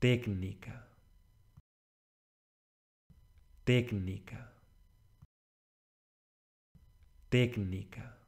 técnica, técnica, técnica.